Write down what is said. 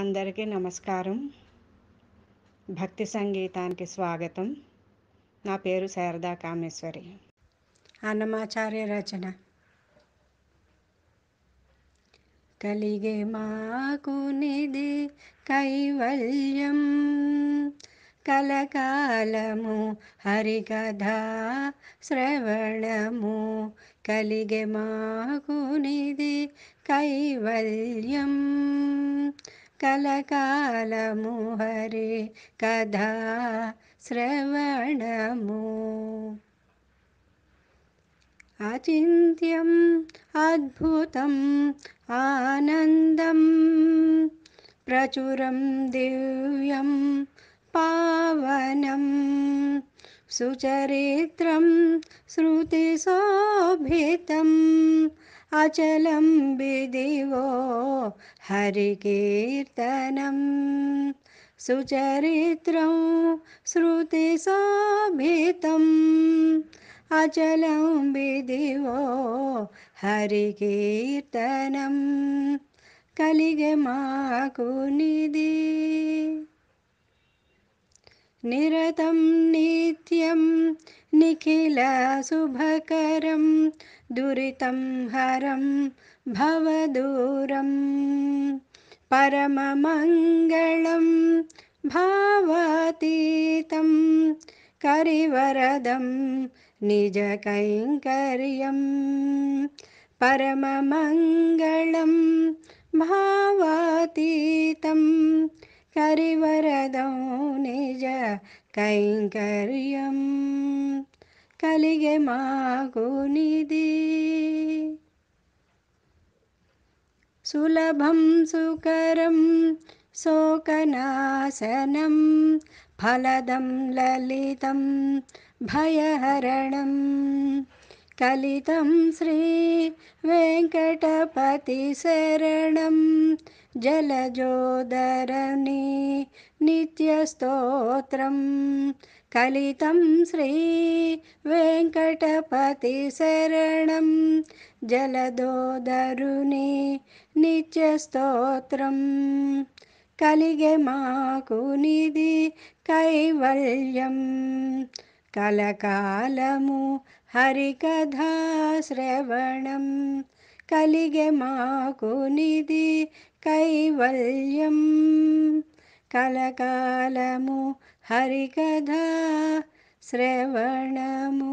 అందరికీ నమస్కారం భక్తి సంగీతానికి స్వాగతం నా పేరు శారదా కామేశ్వరి అన్నమాచార్య రచన కలిగే మాకు నిధి కైవల్యం కలకాలము హరికథ శ్రవణము కలిగే మాకు నిధి కైవల్యం कलकालमुहरे कदा श्रवणमो अचिन्त्यम् अद्भुतम् आनन्दम् प्रचुरं दिव्यं पावनं सुचरित्रं श्रुतिशोभितम् अचलं विदिवो दिवो हरिकीर्तनं सुचरित्रं श्रुतिसाभितम् अचलं विदिवो दिवो कलिगे कलिगमाकुनिधि निरतं नित्यं। निखिलशुभकरं दुरितं हरं भवदूरं परममङ्गलं भावातीतं करिवरदं निजकैङ्कर्यं परममङ्गलं भावातीतम् ಕರಿವರದೌ ನಿಜ ಕೈಂಕರ್ಯಂ ಕಲಿಗೆ ಮಾಗುನಿದಿ ಸುಲಭಂ ಸುಕರಂ शोकनाशनं फलदं ललितं भयहरणम् కలితం శ్రీ వెంకటపతి శరణం జలజోదరణి నిత్యస్తోత్రం కలితం శ్రీ వెంకటపతి శరణం జలదోదరుని నిత్యస్తోత్రం కలిగే మాకు నిధి కైవల్యం కలకాలము హరికథా శ్రవణం కలిగె మాకు నిధి కైవల్యం కలకాలము హరికథా శ్రవణము